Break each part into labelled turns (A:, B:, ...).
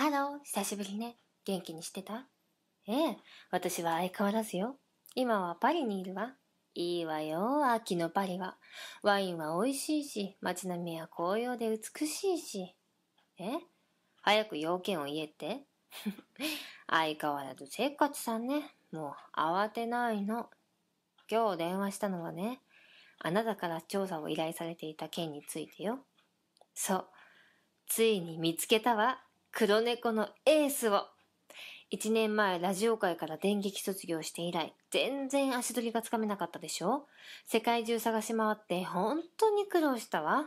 A: ハロー、久しぶりね。元気にしてたええ、私は相変わらずよ。今はパリにいるわ。いいわよ、秋のパリは。ワインは美味しいし、街並みは紅葉で美しいし。え早く要件を言えって 相変わらずせっかちさんね。もう慌てないの。今日電話したのはね、あなたから調査を依頼されていた件についてよ。そう。ついに見つけたわ。黒猫のエースを1年前ラジオ界から電撃卒業して以来、全然足取りがつかめなかったでしょ世界中探し回って本当に苦労したわ。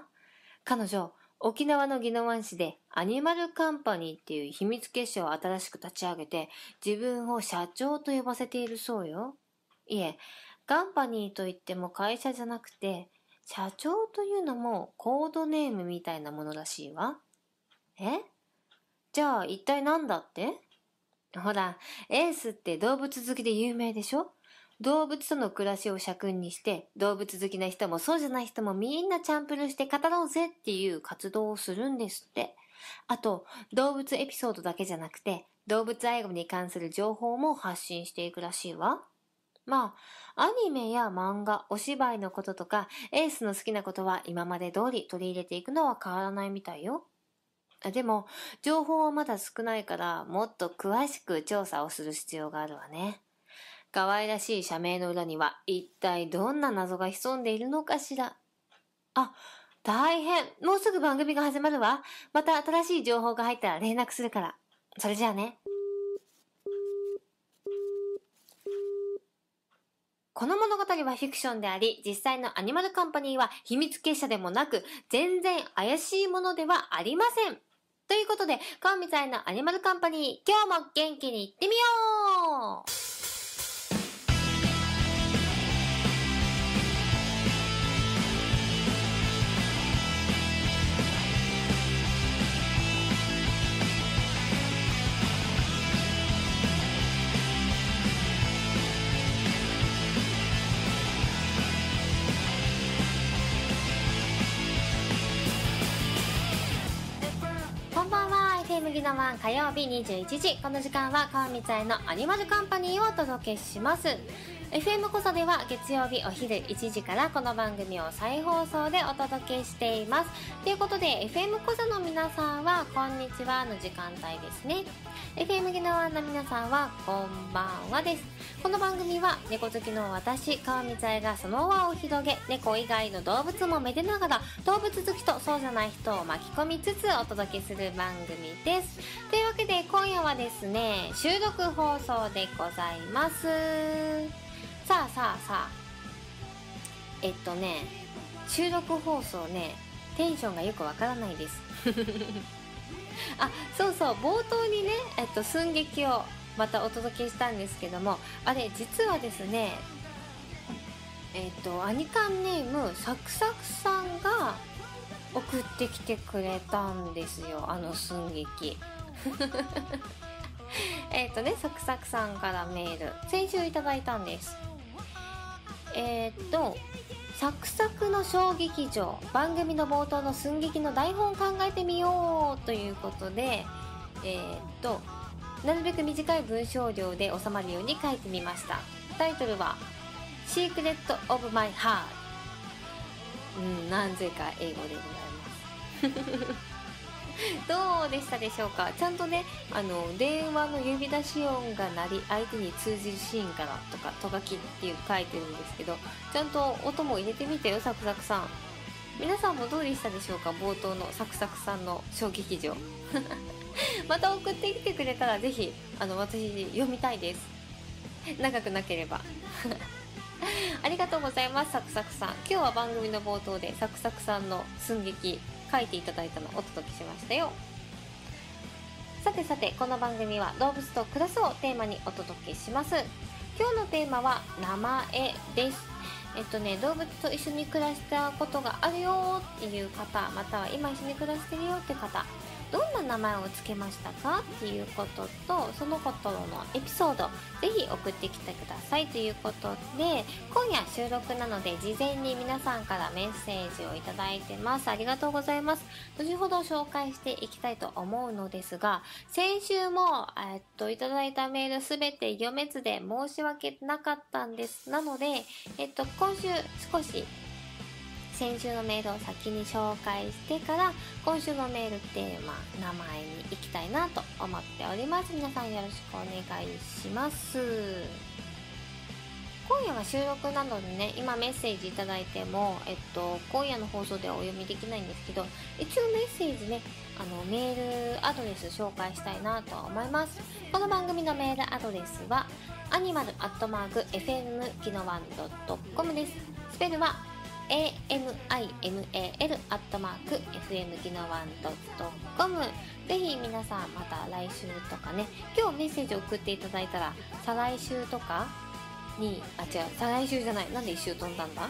A: 彼女、沖縄の宜野湾市でアニマルカンパニーっていう秘密結社を新しく立ち上げて、自分を社長と呼ばせているそうよ。いえ、カンパニーといっても会社じゃなくて、社長というのもコードネームみたいなものらしいわ。えじゃあ一体何だってほら、エースって動物好きで有名でしょ動物との暮らしを社訓にして、動物好きな人もそうじゃない人もみんなチャンプルして語ろうぜっていう活動をするんですって。あと、動物エピソードだけじゃなくて、動物愛護に関する情報も発信していくらしいわ。まあ、アニメや漫画、お芝居のこととか、エースの好きなことは今まで通り取り入れていくのは変わらないみたいよ。でも、情報はまだ少ないから、もっと詳しく調査をする必要があるわね。可愛らしい社名の裏には、一体どんな謎が潜んでいるのかしら。あ、大変。もうすぐ番組が始まるわ。また新しい情報が入ったら連絡するから。それじゃあね。この物語はフィクションであり、実際のアニマルカンパニーは秘密結社でもなく、全然怪しいものではありません。ということで、今みたいなアニマルカンパニー、今日も元気に行ってみよう麦のワン火曜日21時この時間は川光愛のアニマルカンパニーをお届けします FM こそでは月曜日お昼1時からこの番組を再放送でお届けしています。ということで FM こその皆さんはこんにちはの時間帯ですね。FM ノワンの皆さんはこんばんはです。この番組は猫好きの私、川光愛がその輪を広げ、猫以外の動物もめでながら動物好きとそうじゃない人を巻き込みつつお届けする番組です。というわけで今夜はですね、収録放送でございます。さあさあさあえっとね収録放送ねテンションがよくわからないです あそうそう冒頭にね、えっと、寸劇をまたお届けしたんですけどもあれ実はですねえっとアニカンネームサクサクさんが送ってきてくれたんですよあの寸劇 えっとねサクサクさんからメール先週いただいたんですえー、っとサクサクの小劇場番組の冒頭の寸劇の台本を考えてみようということでえー、っとなるべく短い文章量で収まるように書いてみましたタイトルは「シークレット・オブ・マイ・ハート」うん何故か英語でございます どうでしたでしょうかちゃんとねあの電話の呼び出し音が鳴り相手に通じるシーンからとか「とがき」っていう書いてるんですけどちゃんと音も入れてみてよサクサクさん皆さんもどうでしたでしょうか冒頭のサクサクさんの小劇場また送ってきてくれたらぜひあの私読みたいです長くなければ ありがとうございますサクサクさん今日は番組の冒頭でサクサクさんの寸劇書いていただいたのをお届けしましたよさてさてこの番組は「動物と暮らす」をテーマにお届けします今日のテーマは「名前」ですえっとね、動物と一緒に暮らしたことがあるよっていう方または今一緒に暮らしてるよって方どんな名前をつけましたかっていうこととそのことのエピソードぜひ送ってきてくださいということで今夜収録なので事前に皆さんからメッセージをいただいてますありがとうございます後ほど紹介していきたいと思うのですが先週も、えっといただいたメールすべて読めずで申し訳なかったんですなので、えっと、今週少し先週のメールを先に紹介してから今週のメールテーマ名前に行きたいなと思っております皆さんよろしくお願いします今夜は収録なのでね今メッセージいただいても、えっと、今夜の放送ではお読みできないんですけど一応メッセージねあのメールアドレス紹介したいなと思いますこの番組のメールアドレスはアニマルアットマーク FM キノワンドットコムですスペルは a m i m a l f m ギノワン .com ぜひ皆さんまた来週とかね、今日メッセージ送っていただいたら、再来週とかに、あ、違う、再来週じゃない。なんで一周飛んだんだ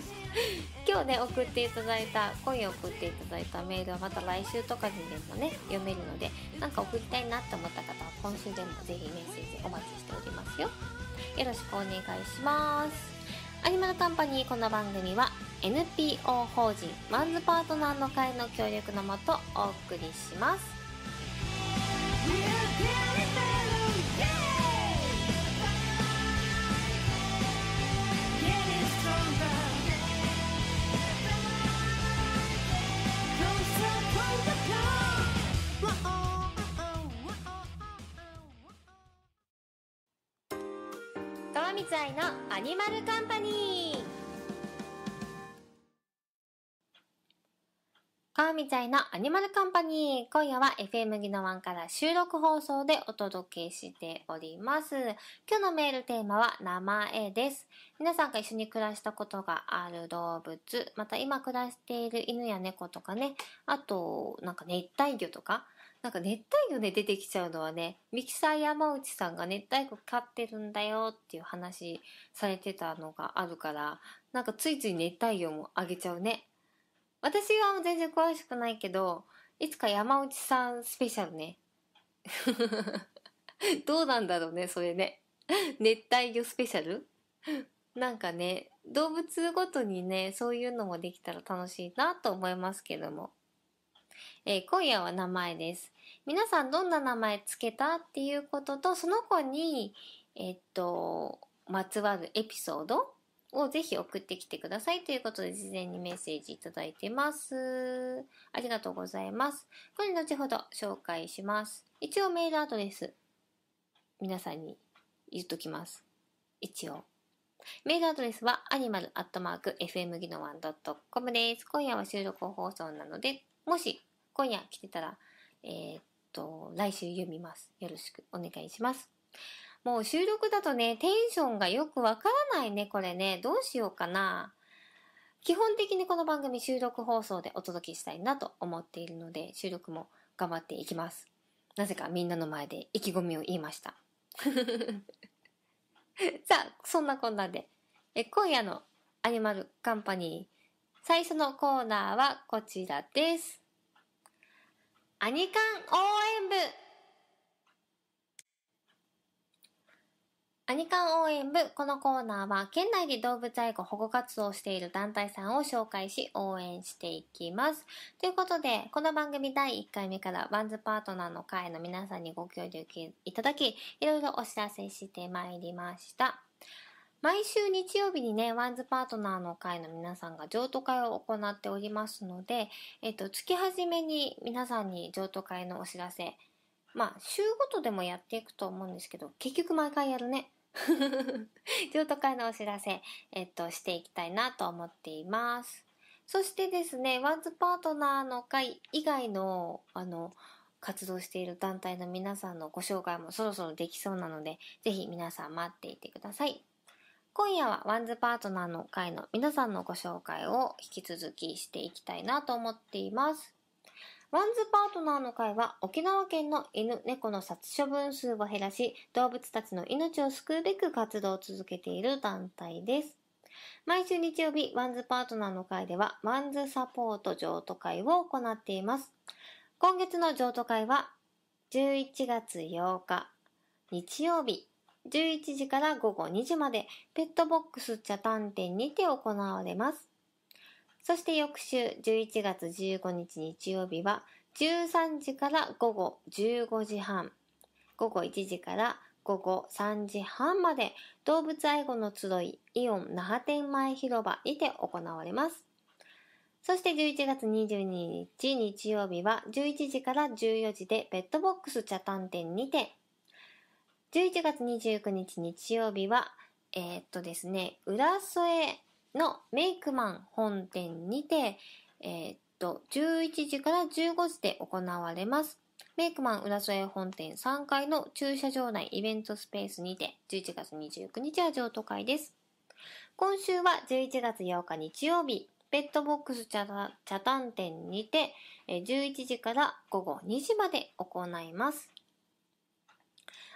A: 今日ね、送っていただいた、今夜送っていただいたメールはまた来週とかにでもね、読めるので、なんか送りたいなって思った方は今週でもぜひメッセージお待ちしておりますよ。よろしくお願いします。アニマルカンパニーこの番組は NPO 法人マンズパートナーの会の協力のもとお送りします。h まみつあいのアニマルカンパニー川みたいなアニマルカンパニー。今夜は FM ギノワンから収録放送でお届けしております。今日のメールテーマは名前です。皆さんが一緒に暮らしたことがある動物、また今暮らしている犬や猫とかね、あと、なんか熱帯魚とか、なんか熱帯魚で出てきちゃうのはね、ミキサー山内さんが熱帯魚飼ってるんだよっていう話されてたのがあるから、なんかついつい熱帯魚もあげちゃうね。私は全然詳しくないけど、いつか山内さんスペシャルね。どうなんだろうね、それね。熱帯魚スペシャルなんかね、動物ごとにね、そういうのもできたら楽しいなと思いますけども。えー、今夜は名前です。皆さんどんな名前つけたっていうことと、その子に、えっと、まつわるエピソードをぜひ送ってきてくださいということで事前にメッセージいただいてます。ありがとうございます。これ後ほど紹介します。一応メールアドレス、皆さんに言っときます。一応。メールアドレスはアニマルアットマーク FM ギノワントコムです。今夜は収録放送なので、もし今夜来てたら、えー、っと、来週読みます。よろしくお願いします。もう収録だとね、テンションがよくわからないね、これね。どうしようかな。基本的にこの番組収録放送でお届けしたいなと思っているので、収録も頑張っていきます。なぜかみんなの前で意気込みを言いました。さあ、そんなこんなで。え今夜のアニマルカンパニー、最初のコーナーはこちらです。アニカン応援部アニカン応援部このコーナーは県内で動物愛護保護活動をしている団体さんを紹介し応援していきます。ということで、この番組第1回目からワンズパートナーの会の皆さんにご協力いただき、いろいろお知らせしてまいりました。毎週日曜日にね、ワンズパートナーの会の皆さんが譲渡会を行っておりますので、えっと、月初めに皆さんに譲渡会のお知らせ、まあ、週ごとでもやっていくと思うんですけど、結局毎回やるね。譲渡会のお知らせ、えっと、していきたいなと思っています。そしてですね、ワンズパートナーの会以外の、あの、活動している団体の皆さんのご紹介もそろそろできそうなので、ぜひ皆さん待っていてください。今夜はワンズパートナーの会の皆さんのご紹介を引き続きしていきたいなと思っています。ワンズパートナーの会は沖縄県の犬、猫の殺処分数を減らし、動物たちの命を救うべく活動を続けている団体です。毎週日曜日、ワンズパートナーの会では、ワンズサポート譲渡会を行っています。今月の譲渡会は、11月8日、日曜日、11時から午後2時までペットボックス茶炭店にて行われます。そして翌週11月15日日曜日は13時から午後15時半、午後1時から午後3時半まで動物愛護の集いイオン那覇店前広場にて行われます。そして11月22日日曜日は11時から14時でペットボックス茶炭店にて11月29日日曜日は、えー、っとですね、浦添のメイクマン本店にて、えー、っと、11時から15時で行われます。メイクマン浦添本店3階の駐車場内イベントスペースにて、11月29日は譲渡会です。今週は11月8日日曜日、ペットボックス茶茶炭店にて、11時から午後2時まで行います。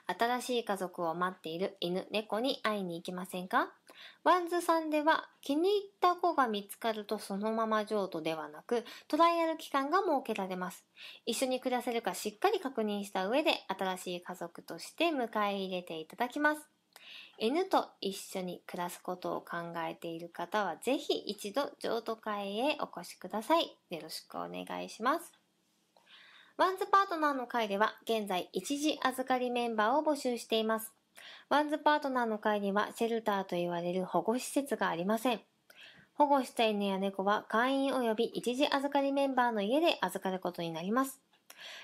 A: 新しい家族を待っている犬、猫に会いに行きませんかワンズさんでは気に入った子が見つかるとそのまま譲渡ではなくトライアル期間が設けられます。一緒に暮らせるかしっかり確認した上で新しい家族として迎え入れていただきます。犬と一緒に暮らすことを考えている方はぜひ一度譲渡会へお越しください。よろしくお願いします。ワンズパートナーの会では現在一時預かりメンバーを募集しています。ワンズパートナーの会にはシェルターと言われる保護施設がありません。保護した犬や猫は会員及び一時預かりメンバーの家で預かることになります。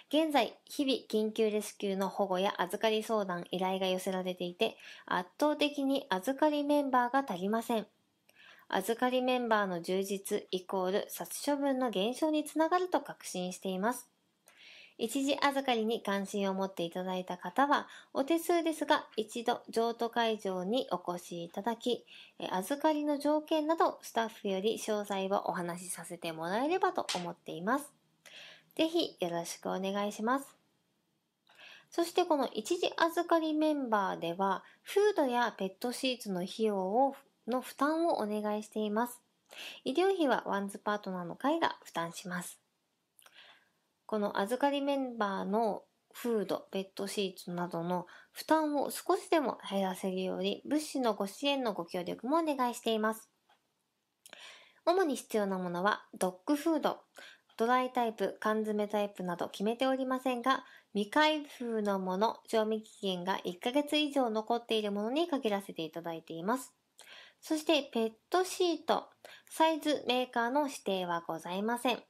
A: 現在、日々緊急レスキューの保護や預かり相談依頼が寄せられていて、圧倒的に預かりメンバーが足りません。預かりメンバーの充実イコール殺処分の減少につながると確信しています。一時預かりに関心を持っていただいた方は、お手数ですが、一度譲渡会場にお越しいただき、預かりの条件などスタッフより詳細をお話しさせてもらえればと思っています。ぜひよろしくお願いします。そしてこの一時預かりメンバーでは、フードやペットシーツの費用をの負担をお願いしています。医療費はワンズパートナーの会が負担します。この預かりメンバーのフード、ベッドシートなどの負担を少しでも減らせるように物資のご支援のご協力もお願いしています。主に必要なものはドッグフード、ドライタイプ、缶詰タイプなど決めておりませんが、未開封のもの、賞味期限が1ヶ月以上残っているものに限らせていただいています。そしてペットシート、サイズメーカーの指定はございません。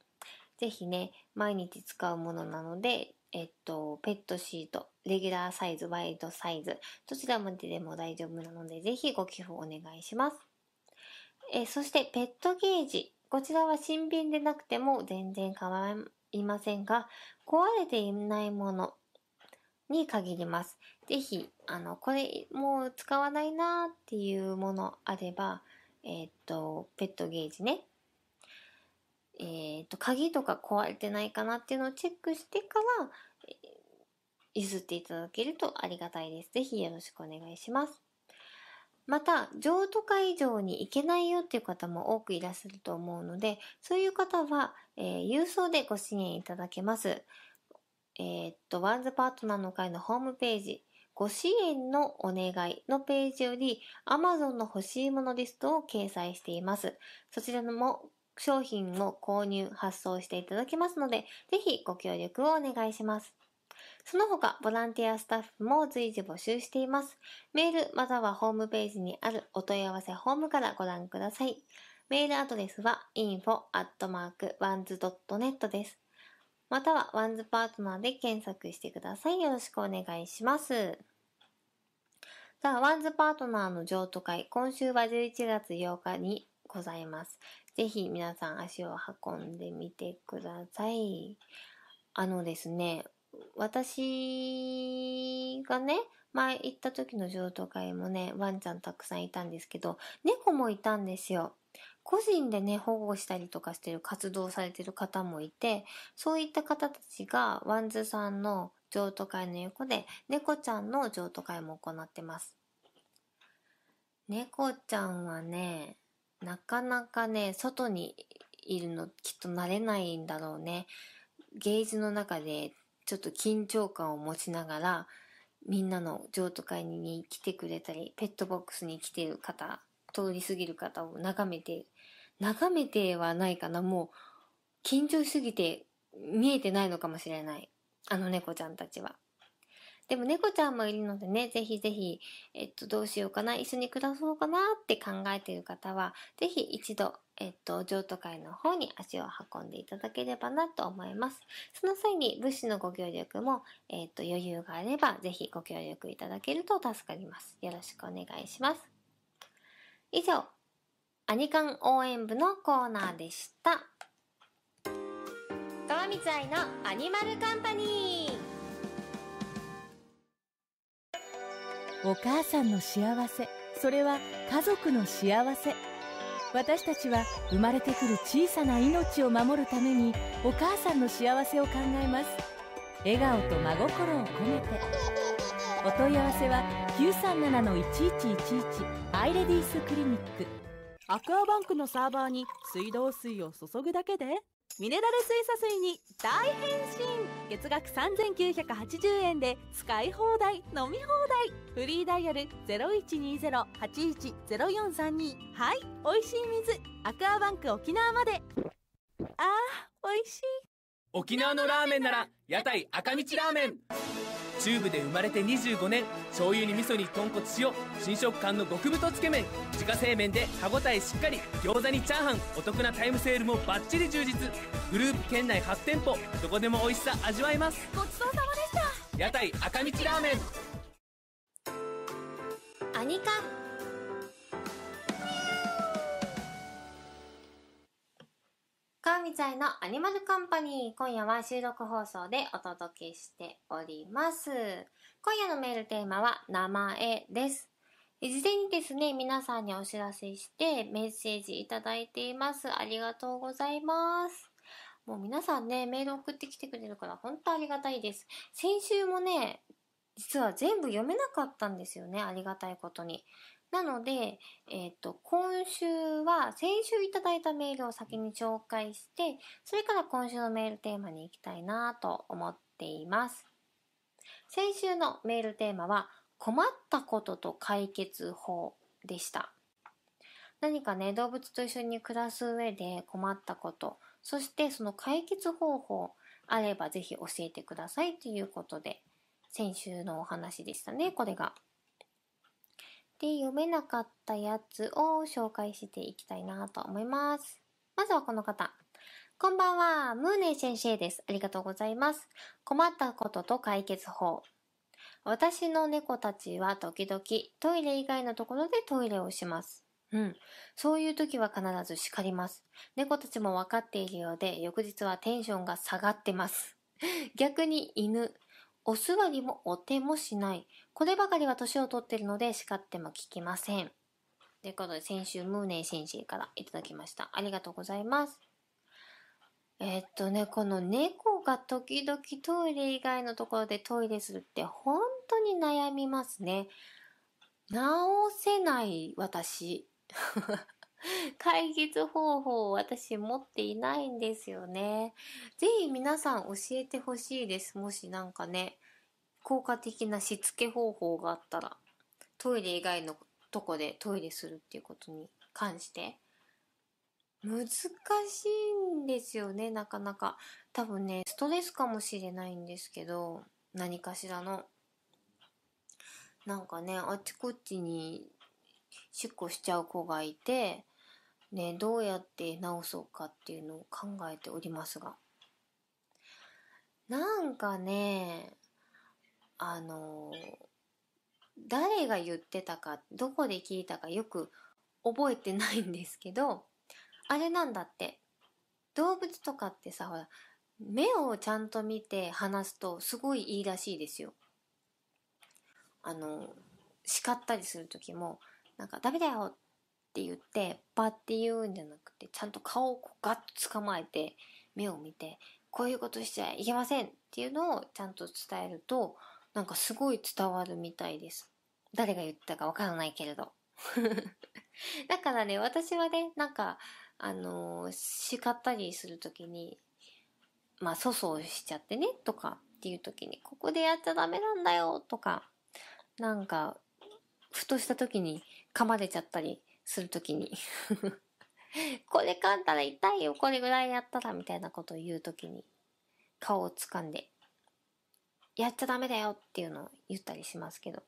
A: ぜひね、毎日使うものなので、えっと、ペットシート、レギュラーサイズ、ワイドサイズ、どちらまででも大丈夫なので、ぜひご寄付お願いします。えそして、ペットゲージ。こちらは新品でなくても全然構いませんが、壊れていないものに限ります。ぜひ、あの、これもう使わないなーっていうものあれば、えっと、ペットゲージね、えーと、鍵とか壊れてないかなっていうのをチェックしてから、えー、っていただけるとありがたいです。ぜひよろしくお願いします。また、譲渡会場に行けないよっていう方も多くいらっしゃると思うので、そういう方は、えー、郵送でご支援いただけます。えー、っと、ワンズパートナーの会のホームページ、ご支援のお願いのページより Amazon の欲しいものリストを掲載しています。そちらも商品の購入、発送していただけますので、ぜひご協力をお願いします。その他、ボランティアスタッフも随時募集しています。メールまたはホームページにあるお問い合わせフォームからご覧ください。メールアドレスは info.ones.net です。または ones パートナーで検索してください。よろしくお願いします。さあ、ワンズパートナーの譲渡会、今週は11月8日にございます。ぜひ皆さん足を運んでみてください。あのですね、私がね、前行った時の譲渡会もね、ワンちゃんたくさんいたんですけど、猫もいたんですよ。個人でね、保護したりとかしてる活動されてる方もいて、そういった方たちがワンズさんの譲渡会の横で、猫ちゃんの譲渡会も行ってます。猫ちゃんはね、なかなかね、外にいるのきっと慣れないんだろうね。ゲージの中でちょっと緊張感を持ちながら、みんなの譲渡会に来てくれたり、ペットボックスに来てる方、通り過ぎる方を眺めて、眺めてはないかな、もう、緊張しすぎて見えてないのかもしれない。あの猫ちゃんたちは。でも猫ちゃんもいるのでね、ぜひぜひ、えっと、どうしようかな、一緒に暮らそうかなって考えている方は、ぜひ一度、えっと、譲渡会の方に足を運んでいただければなと思います。その際に物資のご協力も、えっと、余裕があれば、ぜひご協力いただけると助かります。よろしくお願いします。以上、アニカン応援部のコーナーでした。川光愛のアニマルカンパニーお母さんの幸せそれは家族の幸せ私たちは生まれてくる小さな命を守るためにお母さんの幸せを考えます笑顔と真心を込めてお問い合わせは937-1111アイレディースクリニックアクアバンクのサーバーに水道水を注ぐだけでミネラル水素水に大変身月額3980円で使い放題飲み放題フリーダイヤル0120-810432はい、美味しい水アクアバンク沖縄まであー、美味しい沖縄のラーメンなら屋台赤道ラーメンチューブで生まれて25年醤油に味噌に豚骨塩新食感の極太つけ麺自家製麺で歯ごたえしっかり餃子にチャーハンお得なタイムセールもバッチリ充実グループ県内8店舗どこでも美味しさ味わえますごちそうさまでした屋台赤道ラーメンアニカかみちゃいのアニマルカンパニー。今夜は収録放送でお届けしております。今夜のメールテーマは名前です。事前にですね、皆さんにお知らせしてメッセージいただいています。ありがとうございます。もう皆さんね、メール送ってきてくれるから本当ありがたいです。先週もね、実は全部読めなかったんですよね、ありがたいことに。なので、えっ、ー、と、今週は先週いただいたメールを先に紹介して、それから今週のメールテーマに行きたいなと思っています。先週のメールテーマは、困ったことと解決法でした。何かね、動物と一緒に暮らす上で困ったこと、そしてその解決方法あればぜひ教えてくださいということで、先週のお話でしたね、これが。で読めなかったやつを紹介していきたいなと思います。まずはこの方。こんばんは、ムーネー先生です。ありがとうございます。困ったことと解決法。私の猫たちは時々トイレ以外のところでトイレをします。うん。そういう時は必ず叱ります。猫たちもわかっているようで、翌日はテンションが下がってます。逆に犬、お座りもお手もしない。こればかりは年を取ってるので叱っても効きません。ということで、先週、ムーネー先生からいただきました。ありがとうございます。えー、っとね、この猫が時々トイレ以外のところでトイレするって本当に悩みますね。直せない私。解決方法を私持っていないんですよね。ぜひ皆さん教えてほしいです。もしなんかね、効果的なしつけ方法があったら、トイレ以外のとこでトイレするっていうことに関して、難しいんですよね、なかなか。多分ね、ストレスかもしれないんですけど、何かしらの。なんかね、あっちこっちに、しっこしちゃう子がいて、ね、どうやって治そうかっていうのを考えておりますが。なんかね、あの誰が言ってたかどこで聞いたかよく覚えてないんですけどあれなんだって動物とかってさほら目をちゃんと見て話すとすごいいいらしいですよ。あの叱ったりする時もなんか「ダメだよ!」って言ってバッて言うんじゃなくてちゃんと顔をガッと捕まえて目を見てこういうことしちゃいけませんっていうのをちゃんと伝えるとなんかすごい伝わるみたいです。誰が言ったかわからないけれど。だからね、私はね、なんか、あのー、叱ったりするときに、まあ、粗相しちゃってね、とかっていうときに、ここでやっちゃダメなんだよ、とか、なんか、ふとしたときに噛まれちゃったりするときに これ噛んだら痛いよ、これぐらいやったら、みたいなことを言うときに、顔を掴んで、やっちゃダメだよっていうのを言ったりしますけど。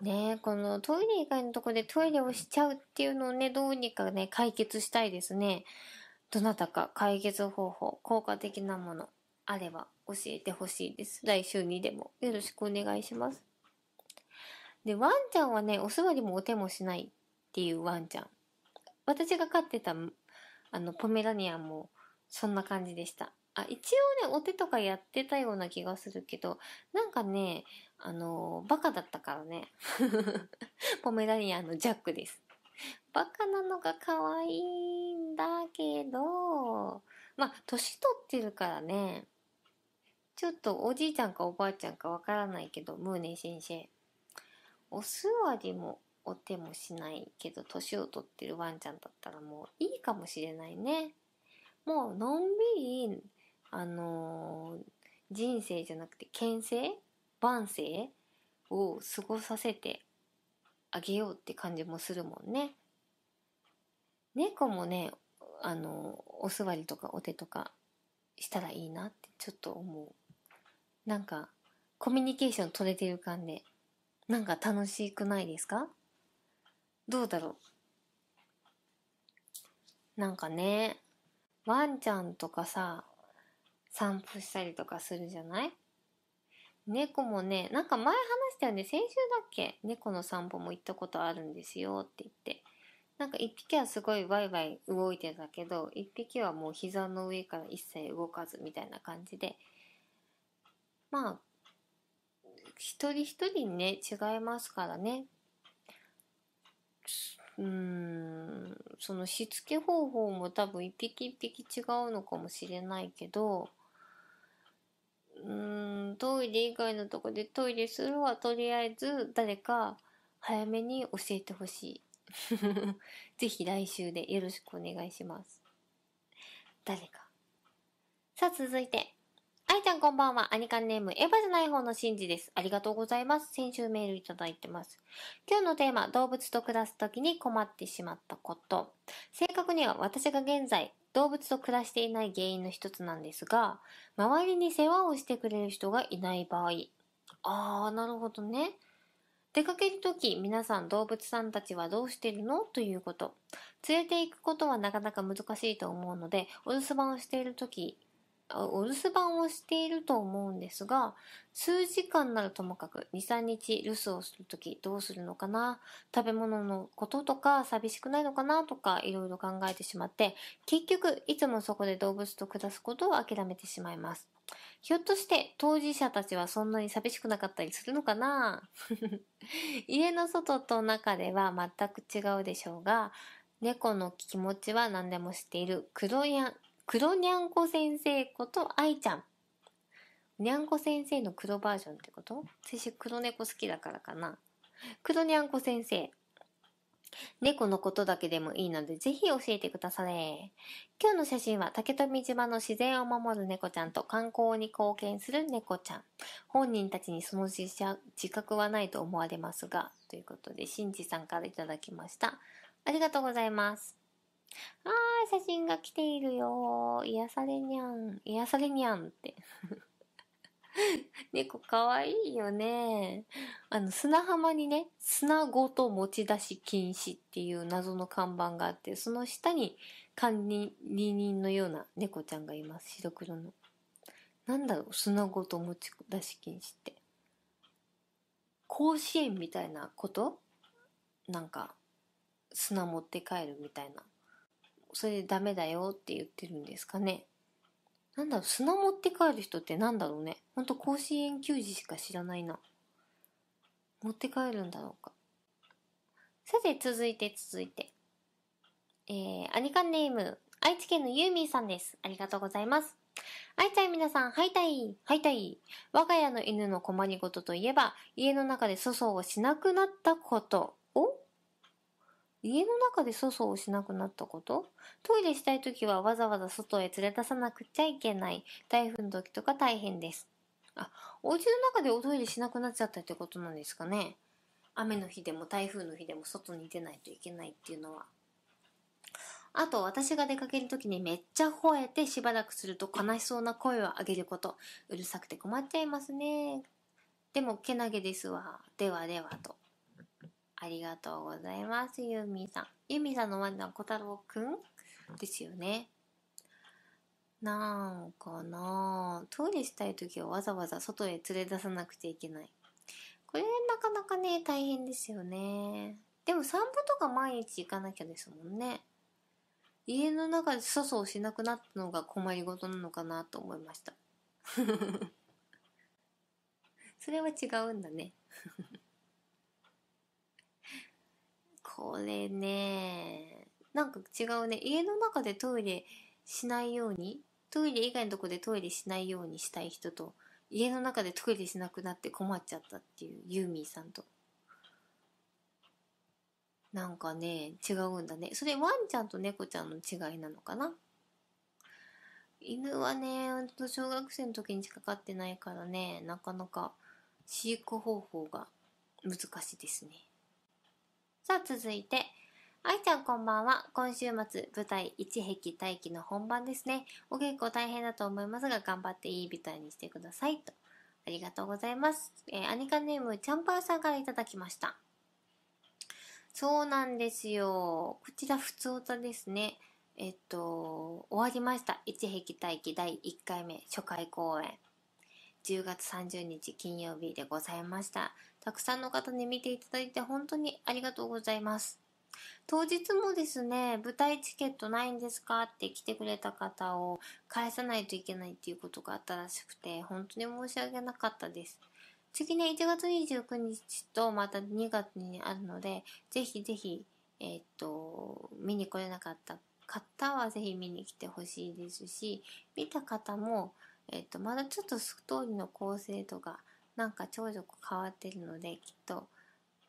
A: ねえ、このトイレ以外のとこでトイレをしちゃうっていうのをね、どうにかね、解決したいですね。どなたか解決方法、効果的なもの、あれば教えてほしいです。来週にでもよろしくお願いします。で、ワンちゃんはね、お座りもお手もしないっていうワンちゃん。私が飼ってた、あの、ポメラニアンもそんな感じでした。あ、一応ね、お手とかやってたような気がするけど、なんかね、あのー、バカだったからね。ポメラニアンのジャックです。バカなのが可愛いんだけど、まあ、年取ってるからね、ちょっとおじいちゃんかおばあちゃんかわからないけど、ムーネ先生。お座りもお手もしないけど、年を取ってるワンちゃんだったらもういいかもしれないね。もうのんびりあのー、人生じゃなくて県性万世を過ごさせてあげようって感じもするもんね。猫もね、あのー、お座りとかお手とかしたらいいなってちょっと思う。なんか、コミュニケーション取れてる感で、なんか楽しくないですかどうだろうなんかね、ワンちゃんとかさ、散歩したりとかするじゃない猫もね、なんか前話したよね、先週だっけ猫の散歩も行ったことあるんですよって言って。なんか一匹はすごいワイワイ動いてたけど、一匹はもう膝の上から一切動かずみたいな感じで。まあ、一人一人ね、違いますからね。うーん、そのしつけ方法も多分一匹一匹違うのかもしれないけど、うんトイレ以外のとこでトイレするはとりあえず誰か早めに教えてほしい ぜひ来週でよろしくお願いします誰かさあ続いて愛ちゃんこんばんは。アニカンネーム、エヴァじゃない方のシンジです。ありがとうございます。先週メールいただいてます。今日のテーマ、動物と暮らすときに困ってしまったこと。正確には私が現在、動物と暮らしていない原因の一つなんですが、周りに世話をしてくれる人がいない場合。あー、なるほどね。出かけるとき、皆さん動物さんたちはどうしてるのということ。連れて行くことはなかなか難しいと思うので、お留守番をしているときお留守番をしていると思うんですが、数時間ならともかく2、3日留守をするときどうするのかな、食べ物のこととか寂しくないのかなとかいろいろ考えてしまって、結局いつもそこで動物と暮らすことを諦めてしまいます。ひょっとして当事者たちはそんなに寂しくなかったりするのかな 家の外と中では全く違うでしょうが、猫の気持ちは何でも知っている黒やん黒にゃんこ先生こと愛ちゃん。にゃんこ先生の黒バージョンってこと私黒猫好きだからかな。黒にゃんこ先生。猫のことだけでもいいので、ぜひ教えてくだされ。今日の写真は、竹富島の自然を守る猫ちゃんと観光に貢献する猫ちゃん。本人たちにその自覚はないと思われますが、ということで、しんじさんからいただきました。ありがとうございます。あー、写真が来ているよー。癒されにゃん。癒されにゃんって。猫かわいいよね。あの、砂浜にね、砂ごと持ち出し禁止っていう謎の看板があって、その下に管理人のような猫ちゃんがいます。白黒の。なんだろう、砂ごと持ち出し禁止って。甲子園みたいなことなんか、砂持って帰るみたいな。それでダメだよって言ってるんですかね。なんだろう、砂持って帰る人ってなんだろうね。ほんと甲子園球児しか知らないな。持って帰るんだろうか。さて、続いて続いて。えー、アニカンネーム、愛知県のユーミーさんです。ありがとうございます。愛ちゃん皆さん、はいたい、はいたい。我が家の犬の困りごとといえば、家の中で粗相をしなくなったこと。家の中で粗相をしなくなったことトイレしたい時はわざわざ外へ連れ出さなくちゃいけない。台風の時とか大変です。あ、お家の中でおトイレしなくなっちゃったってことなんですかね。雨の日でも台風の日でも外に出ないといけないっていうのは。あと、私が出かける時にめっちゃ吠えてしばらくすると悲しそうな声を上げること。うるさくて困っちゃいますね。でも、けなげですわ。ではではと。ありがとうございます、ユーミーさん。ユーミーさんのンの小太郎くんですよね。なんかなトイレしたい時はわざわざ外へ連れ出さなくちゃいけない。これなかなかね、大変ですよね。でも散歩とか毎日行かなきゃですもんね。家の中で粗相しなくなったのが困りごとなのかなと思いました。それは違うんだねこれね、なんか違うね。家の中でトイレしないように、トイレ以外のとこでトイレしないようにしたい人と、家の中でトイレしなくなって困っちゃったっていうユーミーさんと。なんかね、違うんだね。それワンちゃんと猫ちゃんの違いなのかな犬はね、ほんと小学生の時にしかかってないからね、なかなか飼育方法が難しいですね。さあ続いて、愛ちゃんこんばんは。今週末、舞台一壁待機の本番ですね。お稽古大変だと思いますが、頑張っていい舞台にしてください。と。ありがとうございます。えー、アニカネーム、チャンパーさんからいただきました。そうなんですよ。こちら、普通歌ですね。えっと、終わりました。一壁待機第1回目初回公演。10月30日金曜日でございました。たくさんの方に見ていただいて本当にありがとうございます。当日もですね、舞台チケットないんですかって来てくれた方を返さないといけないっていうことがあったらしくて、本当に申し訳なかったです。次ね、1月29日とまた2月にあるので、ぜひぜひ、えー、っと、見に来れなかった方はぜひ見に来てほしいですし、見た方も、えっと、まだちょっとストーリーの構成とか、なんか長女変わってるので、きっと、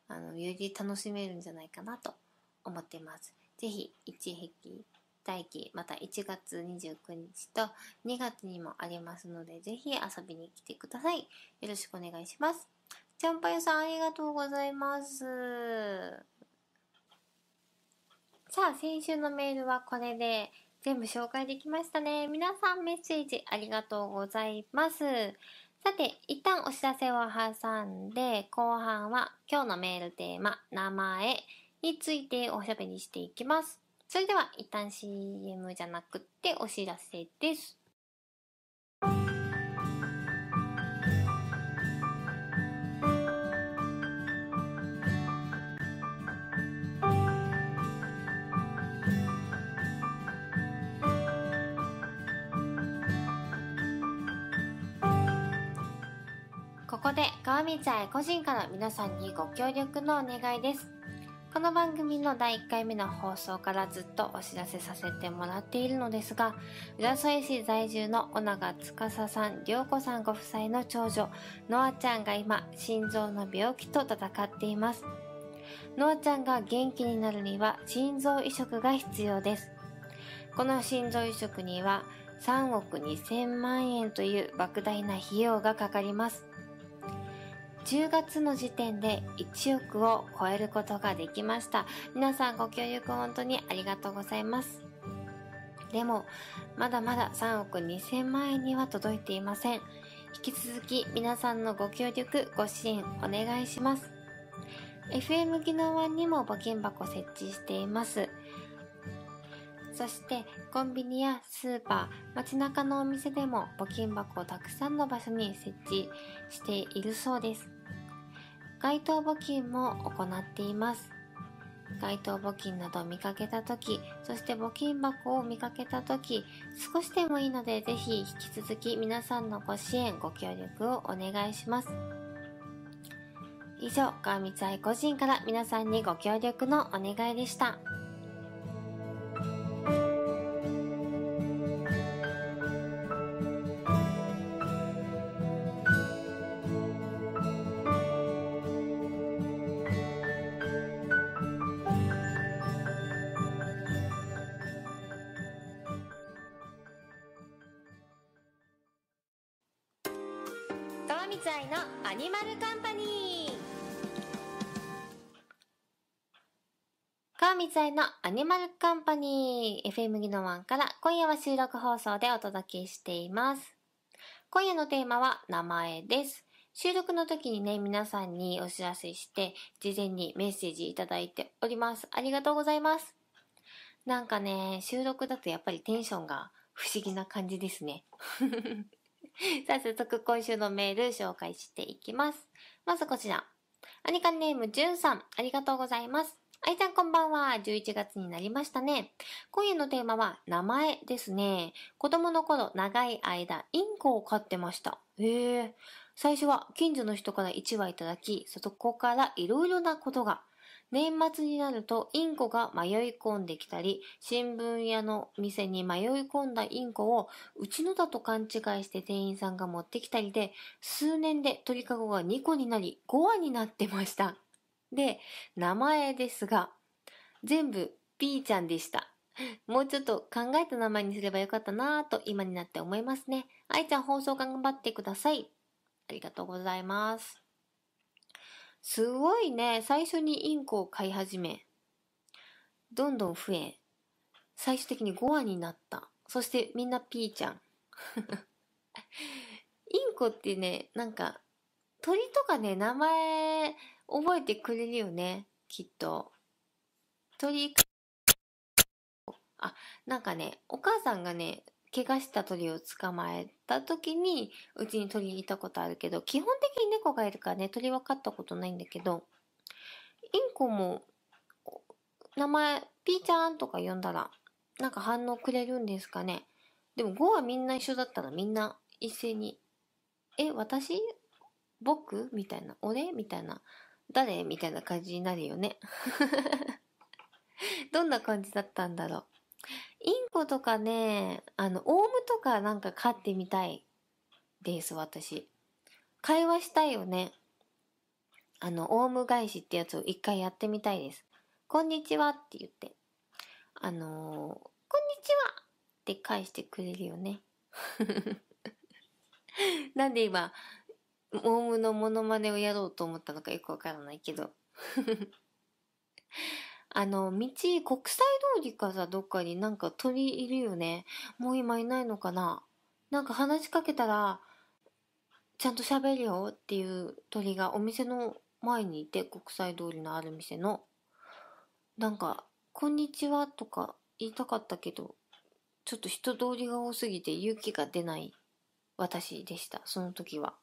A: あの、より楽しめるんじゃないかなと思ってます。是非一匹、大輝、また1月29日と2月にもありますので、是非遊びに来てください。よろしくお願いします。ちゃんぱゆさん、ありがとうございます。さあ、先週のメールはこれで全部紹介できましたね。皆さんメッセージありがとうございます。さて、一旦お知らせを挟んで、後半は今日のメールテーマ、名前についておしゃべりしていきます。それでは一旦 CM じゃなくてお知らせです。で、川道愛個人から皆さんにご協力のお願いです。この番組の第1回目の放送からずっとお知らせさせてもらっているのですが、浦添市在住の小長司さん、良子さんご夫妻の長女、ノアちゃんが今、心臓の病気と戦っています。ノアちゃんが元気になるには心臓移植が必要です。この心臓移植には3億2000万円という莫大な費用がかかります。10月の時点で1億を超えることができました。皆さんご協力本当にありがとうございます。でも、まだまだ3億2000万円には届いていません。引き続き皆さんのご協力、ご支援お願いします。FM 沖能にも募金箱設置しています。そしてコンビニやスーパー、街中のお店でも募金箱をたくさんの場所に設置しているそうです。街頭募金も行っています。街頭募金などを見かけた時、そして募金箱を見かけた時、少しでもいいのでぜひ引き続き皆さんのご支援、ご協力をお願いします。以上、川光愛個人から皆さんにご協力のお願いでした。のアニマルカンパニー FM ギノワンから今夜は収録放送でお届けしています。今夜のテーマは名前です。収録の時にね、皆さんにお知らせして、事前にメッセージいただいております。ありがとうございます。なんかね、収録だとやっぱりテンションが不思議な感じですね。さあ、早速今週のメール紹介していきます。まずこちら。アニカネームじゅんさん、ありがとうございます。あいちゃんこんばんは。11月になりましたね。今夜のテーマは名前ですね。子供の頃長い間インコを飼ってました。へえ。最初は近所の人から1羽いただき、そこから色々なことが。年末になるとインコが迷い込んできたり、新聞屋の店に迷い込んだインコをうちのだと勘違いして店員さんが持ってきたりで、数年で鳥かごが2個になり5羽になってました。で、名前ですが、全部 P ちゃんでした。もうちょっと考えた名前にすればよかったなぁと今になって思いますね。愛ちゃん放送頑張ってください。ありがとうございます。すごいね。最初にインコを飼い始め、どんどん増え、最終的に5話になった。そしてみんな P ちゃん。インコってね、なんか、鳥とかね、名前、覚えてくれるよね、きっと。鳥、あ、なんかね、お母さんがね、怪我した鳥を捕まえた時に、うちに鳥にいたことあるけど、基本的に猫がいるからね、鳥は飼ったことないんだけど、インコも、名前、ピーちゃんとか呼んだら、なんか反応くれるんですかね。でも5はみんな一緒だったらみんな一斉に、え、私僕みたいな、俺みたいな誰みたいな感じになるよね。どんな感じだったんだろう。インコとかね、あの、オウムとかなんか飼ってみたいです、私。会話したいよね。あの、オウム返しってやつを一回やってみたいです。こんにちはって言って。あのー、こんにちはって返してくれるよね。なんで今、モウムのモノマネをやろうと思ったのかよくわからないけど あの、道、国際通りかさ、どっかになんか鳥いるよね。もう今いないのかななんか話しかけたら、ちゃんと喋るよっていう鳥がお店の前にいて、国際通りのある店の。なんか、こんにちはとか言いたかったけど、ちょっと人通りが多すぎて勇気が出ない私でした、その時は。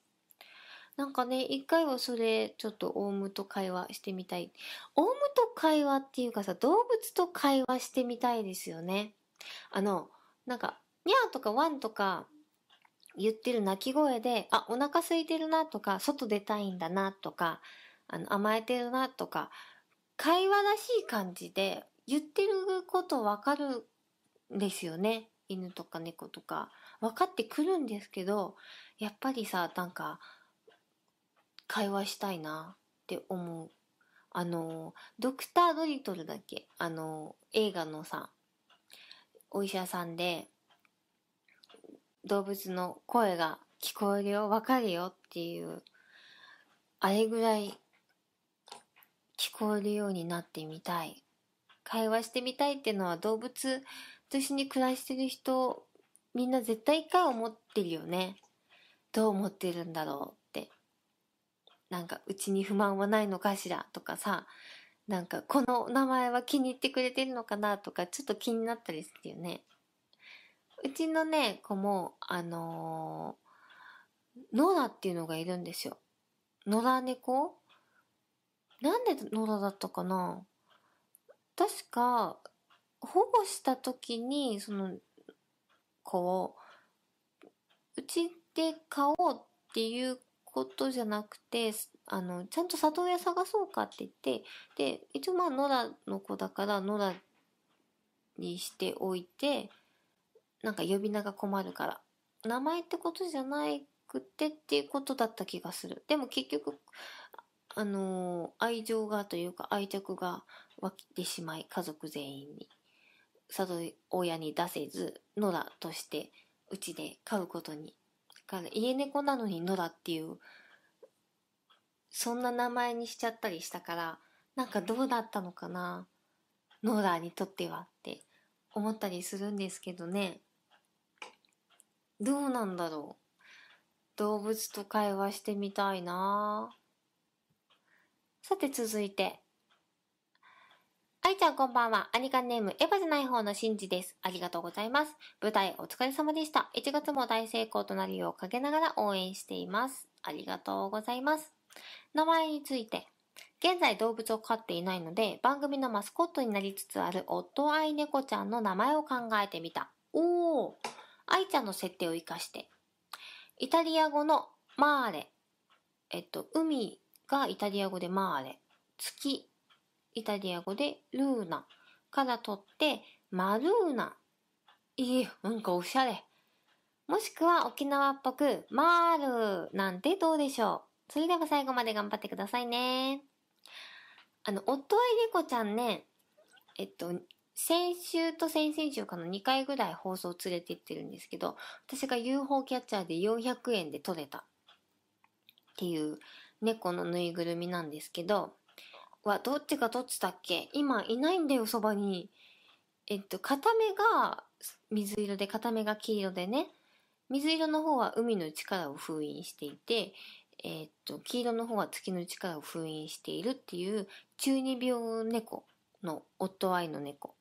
A: なんかね、一回はそれ、ちょっとオウムと会話してみたい。オウムと会話っていうかさ、動物と会話してみたいですよね。あの、なんか、にゃーとかワンとか言ってる鳴き声で、あ、お腹空いてるなとか、外出たいんだなとか、あの、甘えてるなとか、会話らしい感じで言ってることわかるんですよね。犬とか猫とか。分かってくるんですけど、やっぱりさ、なんか、会話したいなって思う。あの、ドクター・ドリトルだっけあの、映画のさ、お医者さんで、動物の声が聞こえるよ、わかるよっていう、あれぐらい聞こえるようになってみたい。会話してみたいっていうのは動物と一緒に暮らしてる人、みんな絶対一回思ってるよね。どう思ってるんだろうって。なんかうちに不満はないのかしらとかさなんかこの名前は気に入ってくれてるのかなとかちょっと気になったりするよねうちのね子もあのー、ノラっていうのがいるんですよ野良猫なんで野良だったかな確か保護した時にその子をうちで飼おうっていうことじゃなくて、あの、ちゃんと里親探そうかって言って、で、一応まあ野良の子だから野良にしておいて、なんか呼び名が困るから。名前ってことじゃなくてっていうことだった気がする。でも結局、あのー、愛情がというか愛着が湧きてしまい、家族全員に。里親に出せず、野良として、うちで飼うことにか家猫なのに野良っていうそんな名前にしちゃったりしたからなんかどうだったのかな野良にとってはって思ったりするんですけどねどうなんだろう動物と会話してみたいなさて続いていちゃんこんばんは。アニカンネーム、エヴァじゃない方のシンジです。ありがとうございます。舞台お疲れ様でした。1月も大成功となるようかけながら応援しています。ありがとうございます。名前について。現在動物を飼っていないので、番組のマスコットになりつつある夫愛猫ちゃんの名前を考えてみた。おー。愛ちゃんの設定を活かして。イタリア語のマーレ。えっと、海がイタリア語でマーレ。月イタリア語でルーナから取って、マルーナ。いい、なんかおしゃれ。もしくは沖縄っぽく、マールなんてどうでしょう。それでは最後まで頑張ってくださいね。あの、夫はえりコちゃんね、えっと、先週と先々週かの2回ぐらい放送連れて行ってるんですけど、私が UFO キャッチャーで400円で撮れたっていう猫のぬいぐるみなんですけど、はどっちがどっちだっけ今いないんだよ、そばに。えっと、片目が水色で、片目が黄色でね、水色の方は海の力を封印していて、えっと、黄色の方は月の力を封印しているっていう中二病猫の夫愛の猫。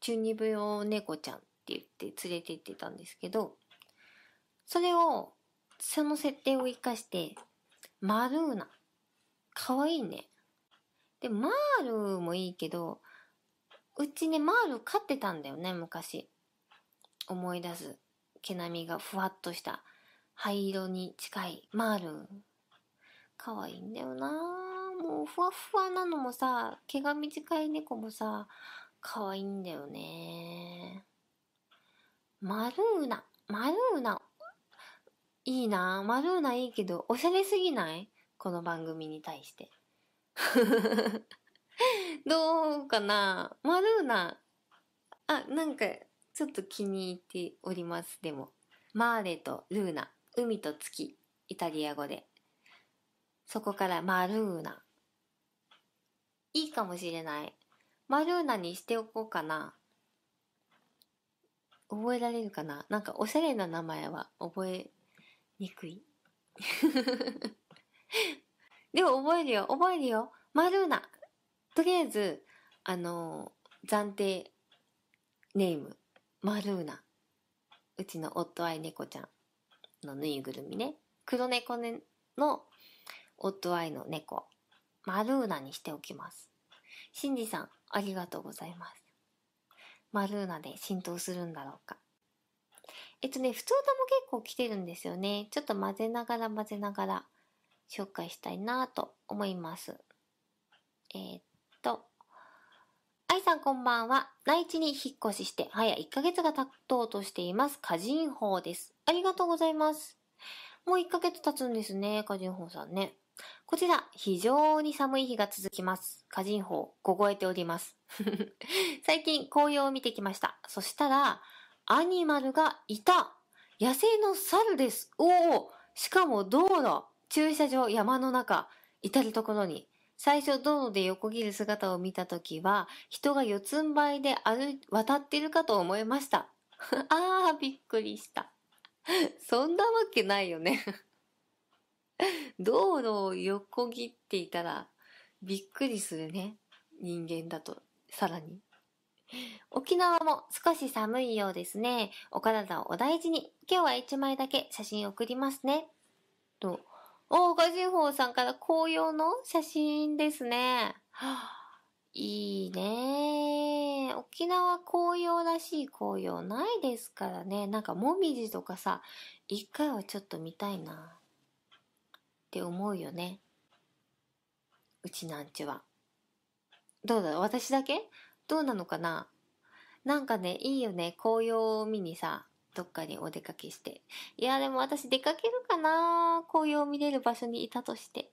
A: 中二病猫ちゃんって言って連れて行ってたんですけど、それを、その設定を活かして、マルーナ。かわいいね。で、マールもいいけど、うちね、マール飼ってたんだよね、昔。思い出す。毛並みがふわっとした灰色に近いマール。可愛いんだよなもうふわふわなのもさ、毛が短い猫もさ、可愛いんだよねマルーナ。マルーナ。いいなマルーナいいけど、おしゃれすぎないこの番組に対して。どうかなマルーナ。あ、なんか、ちょっと気に入っております、でも。マーレとルーナ。海と月。イタリア語で。そこからマルーナ。いいかもしれない。マルーナにしておこうかな。覚えられるかななんかおしゃれな名前は覚えにくい。でも覚えるよ、覚えるよ。マルーナ。とりあえず、あのー、暫定ネーム、マルーナ。うちの夫愛猫ちゃんのぬいぐるみね。黒猫、ね、の夫愛の猫、マルーナにしておきます。シンジさん、ありがとうございます。マルーナで浸透するんだろうか。えっとね、普通歌も結構来てるんですよね。ちょっと混ぜながら混ぜながら。紹介したいなと思います。えー、っと、愛さんこんばんは。内地に引っ越しして、早1ヶ月が経とうとしています。歌人法です。ありがとうございます。もう1ヶ月経つんですね、歌人法さんね。こちら、非常に寒い日が続きます。歌人法、凍えております。最近、紅葉を見てきました。そしたら、アニマルがいた野生の猿です。おおしかも道路駐車場、山の中、至るところに、最初道路で横切る姿を見たときは、人が四つん這いで歩、渡ってるかと思いました。ああ、びっくりした。そんなわけないよね 道路を横切っていたら、びっくりするね。人間だと、さらに。沖縄も少し寒いようですね。お体をお大事に。今日は一枚だけ写真送りますね。と、おー、ガジンーさんから紅葉の写真ですね。いいね沖縄紅葉らしい紅葉ないですからね。なんかもみじとかさ、一回はちょっと見たいな。って思うよね。うちなんちは。どうだろう私だけどうなのかななんかね、いいよね。紅葉を見にさ、どっかにお出かけして。いや、でも私出かけるかな紅葉見れる場所にいたとして。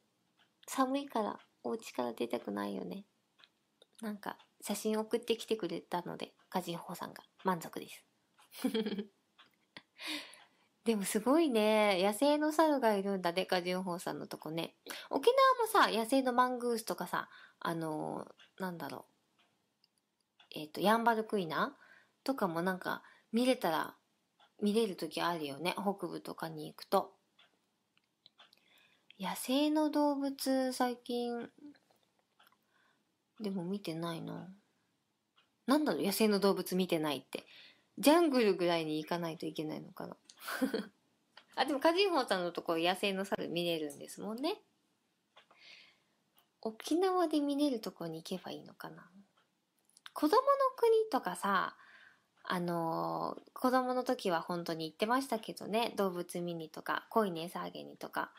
A: 寒いから、お家から出たくないよね。なんか、写真送ってきてくれたので、歌人法さんが満足です。でもすごいね。野生の猿がいるんだね、カジュンホーさんのとこね。沖縄もさ、野生のマングースとかさ、あのー、なんだろう。えっ、ー、と、ヤンバルクイナとかもなんか、見れたら見れる時あるよね北部とかに行くと野生の動物最近でも見てないななんだろう野生の動物見てないってジャングルぐらいに行かないといけないのかな あでもカジンホちさんのところ野生の猿見れるんですもんね沖縄で見れるとこに行けばいいのかな子供の国とかさあのー、子供の時は本当に行ってましたけどね、動物見にとか、恋に餌あげにとか、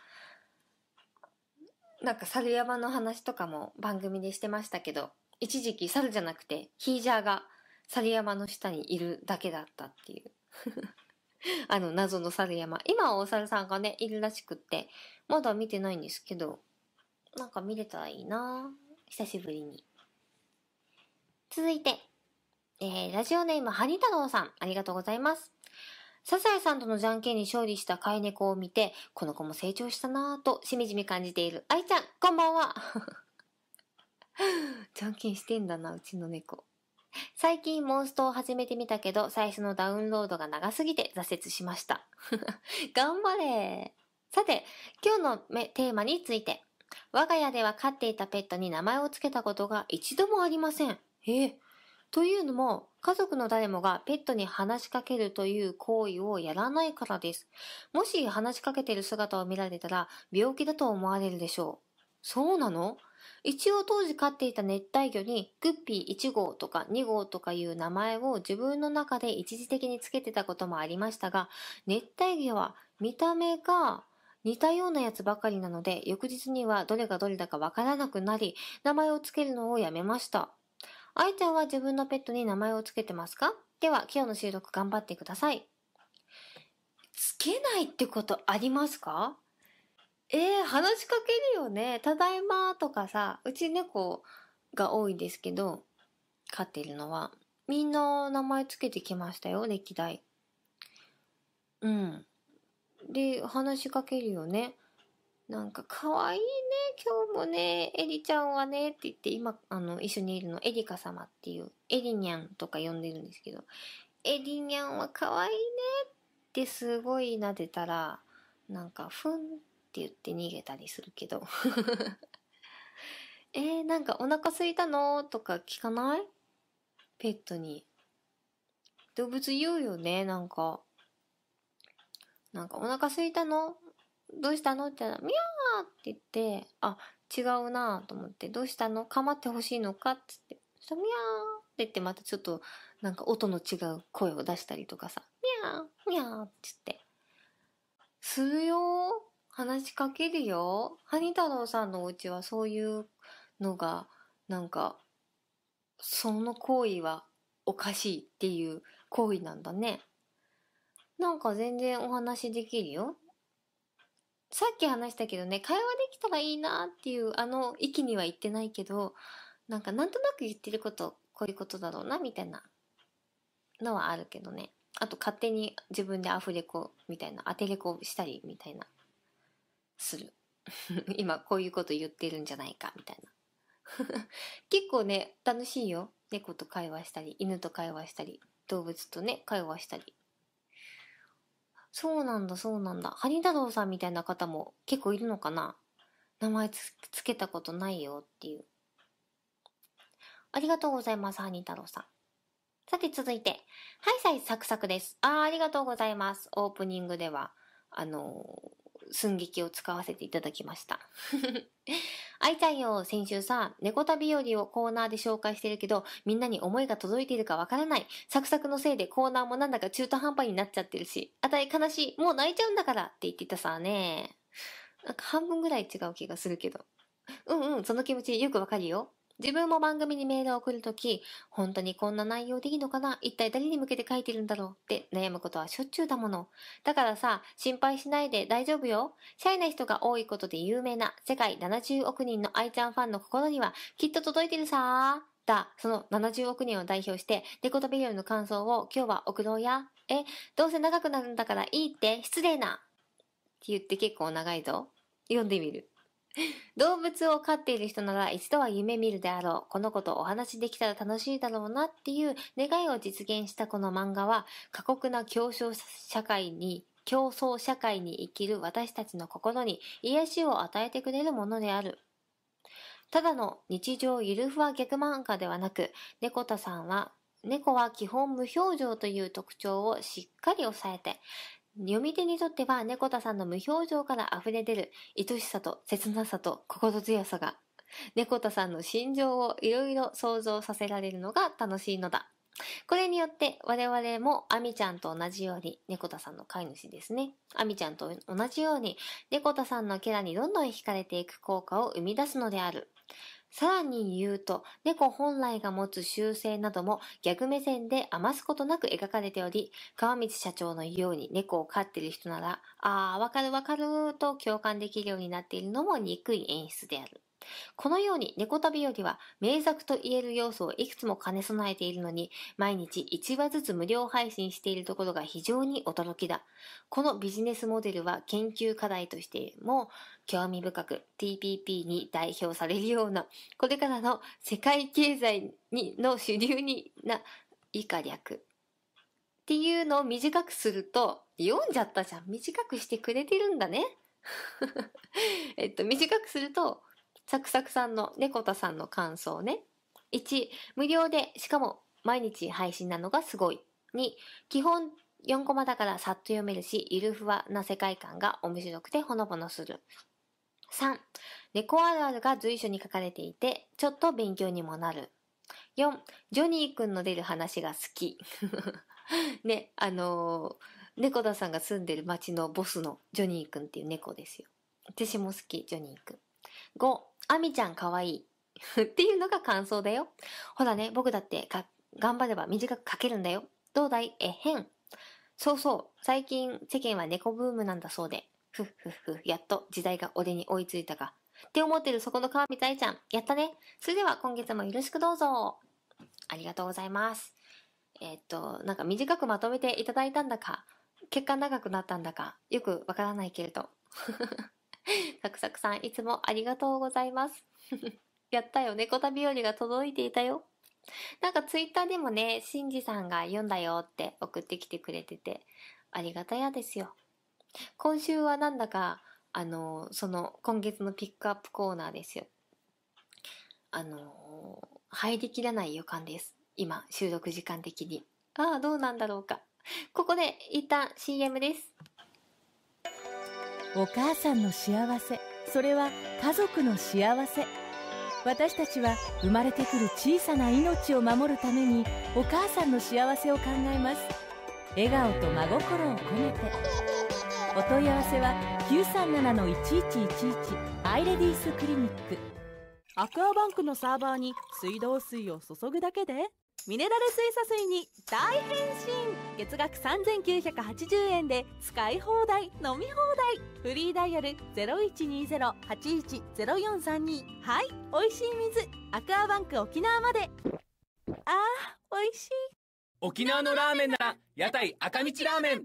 A: なんか猿山の話とかも番組でしてましたけど、一時期猿じゃなくてヒージャーが猿山の下にいるだけだったっていう。あの謎の猿山。今はお猿さんがね、いるらしくって、まだ見てないんですけど、なんか見れたらいいな久しぶりに。続いて、えー、ラジオネーム、ハニタノウさん、ありがとうございます。サザエさんとのじゃんけんに勝利した飼い猫を見て、この子も成長したなぁと、しみじみ感じている。イちゃん、こんばんは。じゃんけんしてんだな、うちの猫。最近モンストを始めてみたけど、最初のダウンロードが長すぎて挫折しました。頑張れさて、今日のテーマについて。我が家では飼っていたペットに名前を付けたことが一度もありません。えー、というのも、家族の誰もがペットに話しかけるという行為をやらないからです。もし話しかけてる姿を見られたら、病気だと思われるでしょう。そうなの一応当時飼っていた熱帯魚にグッピー1号とか2号とかいう名前を自分の中で一時的につけてたこともありましたが、熱帯魚は見た目が似たようなやつばかりなので、翌日にはどれがどれだかわからなくなり、名前をつけるのをやめました。あいちゃんは自分のペットに名前をつけてますかでは、今日の収録頑張ってください。つけないってことありますかええー、話しかけるよね。ただいまとかさ、うち猫が多いですけど、飼っているのは。みんな名前つけてきましたよ、歴代。うん。で、話しかけるよね。なんか、かわいいね、今日もね、エリちゃんはね、って言って、今、あの、一緒にいるの、エリカ様っていう、エリニャンとか呼んでるんですけど、エリニャンはかわいいね、ってすごい撫でたら、なんか、ふんって言って逃げたりするけど。えー、なんかお腹すいたのとか聞かないペットに。動物言うよね、なんか。なんかお腹すいたのどうしたのって言ったら、ミャーって言って、あ、違うなと思って、どうしたの構ってほしいのかって言って、そしたらミャーって言って、またちょっと、なんか音の違う声を出したりとかさ、ミャー、ミャーって言って、するよ話しかけるよハニ太郎さんのお家はそういうのが、なんか、その行為はおかしいっていう行為なんだね。なんか全然お話できるよ。さっき話したけどね、会話できたらいいなっていう、あの域には言ってないけど、なんかなんとなく言ってること、こういうことだろうな、みたいなのはあるけどね。あと勝手に自分でアフレコみたいな、当てレコしたりみたいな、する。今こういうこと言ってるんじゃないか、みたいな。結構ね、楽しいよ。猫と会話したり、犬と会話したり、動物とね、会話したり。そうなんだ、そうなんだ。ハニ太郎さんみたいな方も結構いるのかな名前つけたことないよっていう。ありがとうございます、ハニ太郎さん。さて続いて、はいさいサクサクです。ああ、ありがとうございます。オープニングでは、あのー、寸劇を使わせていただきました。会いたいよ先週さ、猫旅よりをコーナーで紹介してるけど、みんなに思いが届いているかわからない。サクサクのせいでコーナーもなんだか中途半端になっちゃってるし、あたい悲しい、もう泣いちゃうんだからって言ってたさね。なんか半分ぐらい違う気がするけど。うんうん、その気持ちよくわかるよ。自分も番組にメールを送るとき、本当にこんな内容でいいのかな一体誰に向けて書いてるんだろうって悩むことはしょっちゅうだもの。だからさ、心配しないで大丈夫よ。シャイな人が多いことで有名な世界70億人の愛ちゃんファンの心にはきっと届いてるさー。だ、その70億人を代表して、デコトビリオの感想を今日は送ろうや。え、どうせ長くなるんだからいいって、失礼な。って言って結構長いぞ。読んでみる。動物を飼っている人なら一度は夢見るであろう。この子とお話できたら楽しいだろうなっていう願いを実現したこの漫画は、過酷な競争社会に、競争社会に生きる私たちの心に癒しを与えてくれるものである。ただの日常ゆるふわ逆漫画ではなく、猫田さんは、猫は基本無表情という特徴をしっかり抑えて、読み手にとっては猫田さんの無表情から溢れ出る愛しさと切なさと心強さが猫田さんの心情をいろいろ想像させられるのが楽しいのだ。これによって我々もアミちゃんと同じように、猫田さんの飼い主ですね。アミちゃんと同じように、猫田さんのキャラにどんどん惹かれていく効果を生み出すのである。さらに言うと、猫本来が持つ習性なども逆目線で余すことなく描かれており、川光社長のように猫を飼っている人なら、ああ、わかるわかると共感できるようになっているのも憎い演出である。このように猫旅よりは名作と言える要素をいくつも兼ね備えているのに、毎日1話ずつ無料配信しているところが非常に驚きだ。このビジネスモデルは研究課題としても興味深く TPP に代表されるような、これからの世界経済にの主流にな、以下略。っていうのを短くすると、読んじゃったじゃん。短くしてくれてるんだね。えっと、短くすると、サクサクさんの猫田さんの感想ね。1、無料で、しかも毎日配信なのがすごい。2、基本4コマだからさっと読めるし、ゆるふわな世界観が面白くてほのぼのする。3、猫あるあるが随所に書かれていて、ちょっと勉強にもなる。4、ジョニーくんの出る話が好き。ね、あのー、猫田さんが住んでる町のボスのジョニーくんっていう猫ですよ。私も好き、ジョニーくん。5、あみちゃんかわいい。っていうのが感想だよ。ほらね、僕だってか、頑張れば短く書けるんだよ。どうだいえへん。そうそう。最近世間は猫ブームなんだそうで。ふっふっふ。やっと時代が俺に追いついたか。って思ってるそこの川見たいちゃん。やったね。それでは今月もよろしくどうぞ。ありがとうございます。えー、っと、なんか短くまとめていただいたんだか、結果長くなったんだか、よくわからないけれど。サクサクさん、いつもありがとうございます。やったよ、猫旅よりが届いていたよ。なんかツイッターでもね、しんじさんが読んだよって送ってきてくれてて、ありがたやですよ。今週はなんだか、あの、その、今月のピックアップコーナーですよ。あの、入りきらない予感です。今、収録時間的に。ああ、どうなんだろうか。ここで一旦 CM です。お母さんの幸せそれは家族の幸せ私たちは生まれてくる小さな命を守るためにお母さんの幸せを考えます笑顔と真心を込めてお問い合わせは937-1111アイレディースクリニックアクアバンクのサーバーに水道水を注ぐだけでミネラル水素水に大変身月額3980円で使い放題飲み放題フリーダイヤル0120-810432はい、美味しい水アクアバンク沖縄まであー、美味しい沖縄のラーメンなら屋台赤道ラーメン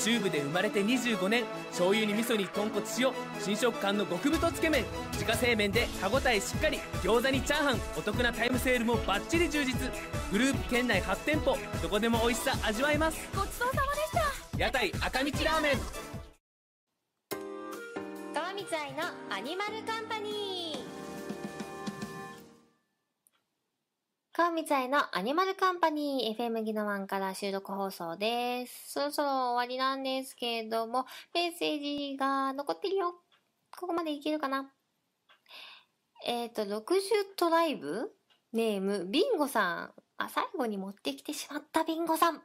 A: チューブで生まれて25年醤油に味噌に豚骨塩新食感の極太つけ麺自家製麺で歯ごたえしっかり餃子にチャーハンお得なタイムセールもバッチリ充実グループ県内8店舗どこでも美味しさ味わえますごちそうさまでした屋台赤道ラーメン川光愛のアニマルカンパニー川み愛いのアニマルカンパニー FM ギノワンから収録放送です。そろそろ終わりなんですけれども、メッセージが残ってるよ。ここまでいけるかなえっ、ー、と、60トライブネーム、ビンゴさん。あ、最後に持ってきてしまったビンゴさん。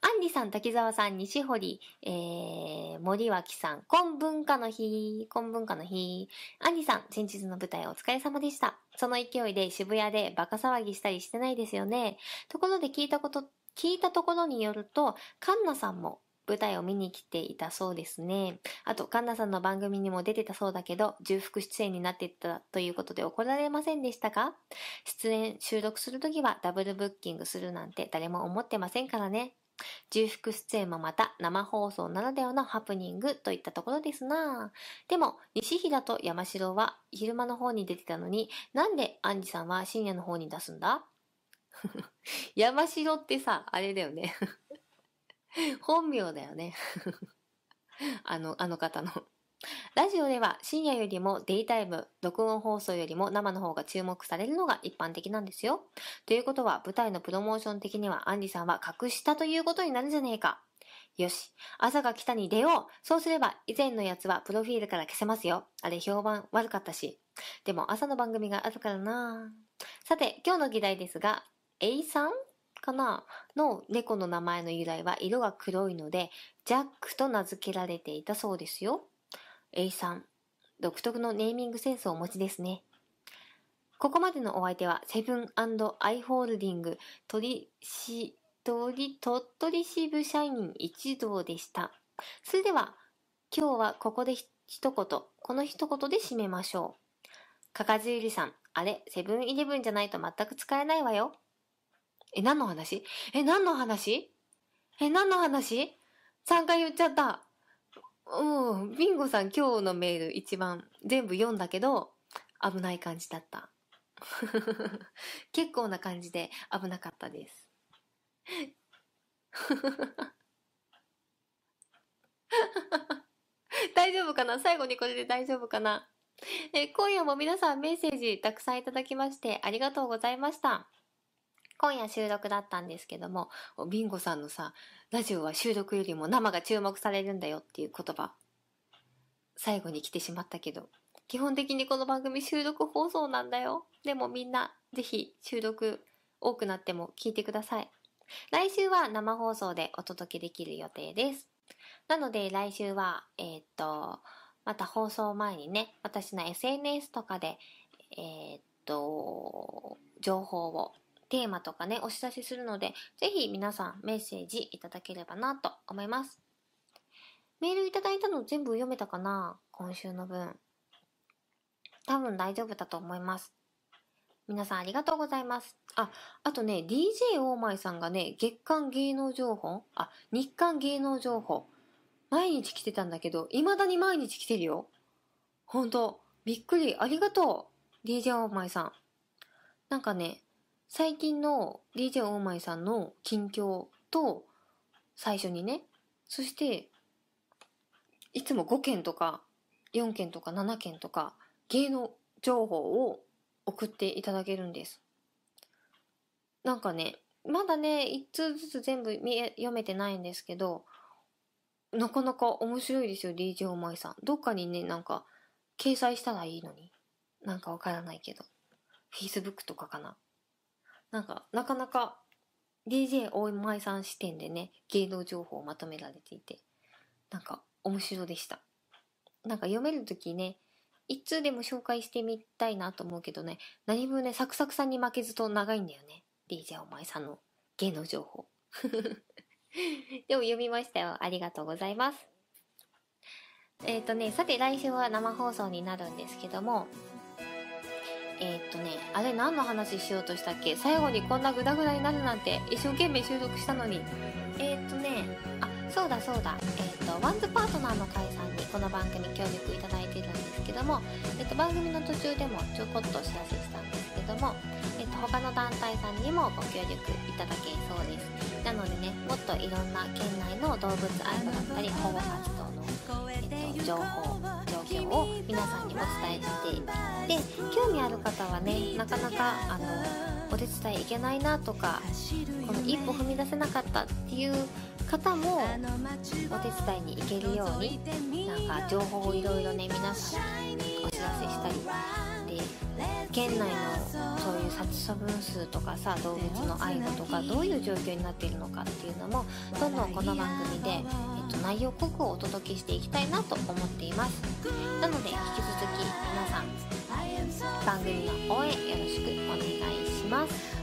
A: アンリさん、滝沢さん、西堀、えー、森脇さん、今文化の日、今文化の日。アンリさん、先日の舞台お疲れ様でした。その勢いで渋谷でバカ騒ぎしたりしてないですよね。ところで聞いたこと、聞いたところによると、カンナさんも舞台を見に来ていたそうですね。あと、カンナさんの番組にも出てたそうだけど、重複出演になってたということで怒られませんでしたか出演、収録するときはダブルブッキングするなんて誰も思ってませんからね。重複出演もまた生放送ならではのハプニングといったところですなでも、西平と山城は昼間の方に出てたのに、なんでアンジさんは深夜の方に出すんだ 山城ってさ、あれだよね 本名だよね。あの、あの方の。ラジオでは深夜よりもデイタイム、録音放送よりも生の方が注目されるのが一般的なんですよ。ということは舞台のプロモーション的にはアンリさんは隠したということになるじゃねえか。よし。朝が来たに出よう。そうすれば以前のやつはプロフィールから消せますよ。あれ評判悪かったし。でも朝の番組があるからなさて、今日の議題ですが、A さんかなの猫の名前の由来は色が黒いので、ジャックと名付けられていたそうですよ。A さん、独特のネーミングセンスをお持ちですね。ここまでのお相手は、セブンアイ・ホールディング、鳥し、鳥、鳥取支部社員一同でした。それでは、今日はここで一言、この一言で締めましょう。かかずゆりさん、あれ、セブンイレブンじゃないと全く使えないわよ。え、何の話え、何の話え、何の話 ?3 回言っちゃった。うん、ビンゴさん今日のメール一番全部読んだけど、危ない感じだった。結構な感じで危なかったです。大丈夫かな最後にこれで大丈夫かなえ今夜も皆さんメッセージたくさんいただきましてありがとうございました。今夜収録だったんですけども、ビンゴさんのさ、ラジオは収録よりも生が注目されるんだよっていう言葉、最後に来てしまったけど、基本的にこの番組収録放送なんだよ。でもみんな、ぜひ収録多くなっても聞いてください。来週は生放送でお届けできる予定です。なので来週は、えー、っと、また放送前にね、私の SNS とかで、えー、っと、情報をテーマとかね、お知らせするので、ぜひ皆さんメッセージいただければなと思います。メールいただいたの全部読めたかな今週の分。多分大丈夫だと思います。皆さんありがとうございます。あ、あとね、DJ 大前さんがね、月間芸能情報あ、日刊芸能情報。毎日来てたんだけど、未だに毎日来てるよ。ほんと、びっくり、ありがとう。DJ 大前さん。なんかね、最近の DJ 大前さんの近況と、最初にね、そして、いつも5件とか、4件とか7件とか、芸能情報を送っていただけるんです。なんかね、まだね、1通ずつ全部見え読めてないんですけど、なかなか面白いですよ、DJ お前さん。どっかにね、なんか、掲載したらいいのに。なんかわからないけど。Facebook とかかな。なんか、なかなか DJ 大前さん視点でね、芸能情報をまとめられていて、なんか面白でした。なんか読めるときね、一通でも紹介してみたいなと思うけどね、何分ね、サクサクさんに負けずと長いんだよね。DJ お前さんの芸能情報。でも読みましたよ。ありがとうございます。えっ、ー、とね、さて来週は生放送になるんですけども、えー、っとね、あれ何の話しようとしたっけ最後にこんなグダグダになるなんて一生懸命収録したのに。えー、っとね、あ、そうだそうだ。えー、っと、ワンズパートナーの会さんにこの番組協力いただいてるんですけども、えっと、番組の途中でもちょこっとお知らせしたんですけども、えっと、他の団体さんにもご協力いただけそうですなのでねもっといろんな県内の動物愛護だったり保護活動の、えっと、情報状況を皆さんにお伝えしていって興味ある方はねなかなかあのお手伝いいけないなとかこの一歩踏み出せなかったっていう方もお手伝いに行けるようになんか情報をいろいろね皆さんにお知らせしたり県内のそういう殺処分数とかさ動物の愛護とかどういう状況になっているのかっていうのもどんどんこの番組で、えっと、内容濃くお届けしていきたいなと思っていますなので引き続き皆さん番組の応援よろしくお願いします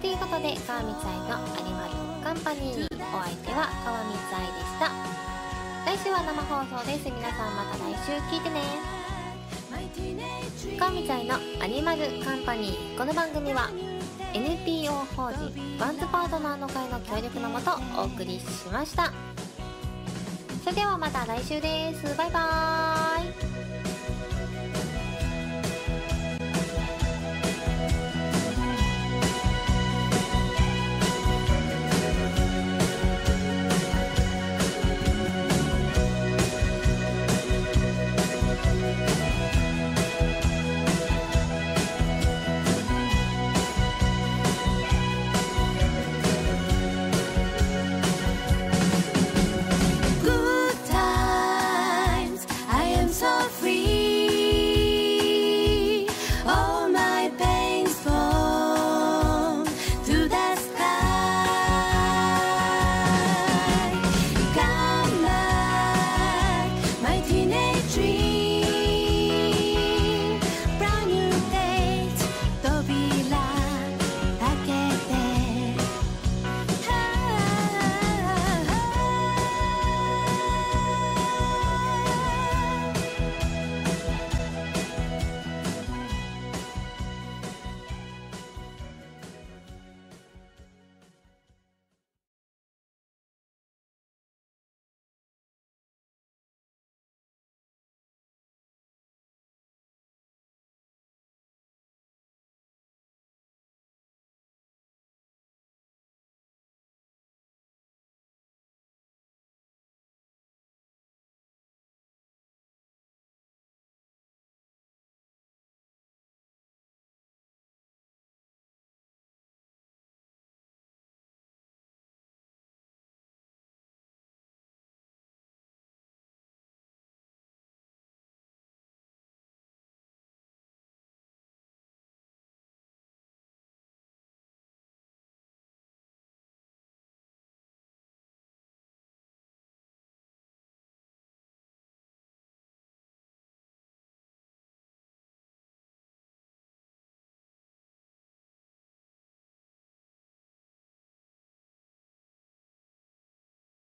A: ということで川光愛のアニマルカンパニーにお相手は川光愛でした来週は生放送です皆さんまた来週聞いてねかみちゃいのアニマルカンパニーこの番組は NPO 法人ワンズパートナーの会の協力のもとお送りしましたそれではまた来週ですバイバーイ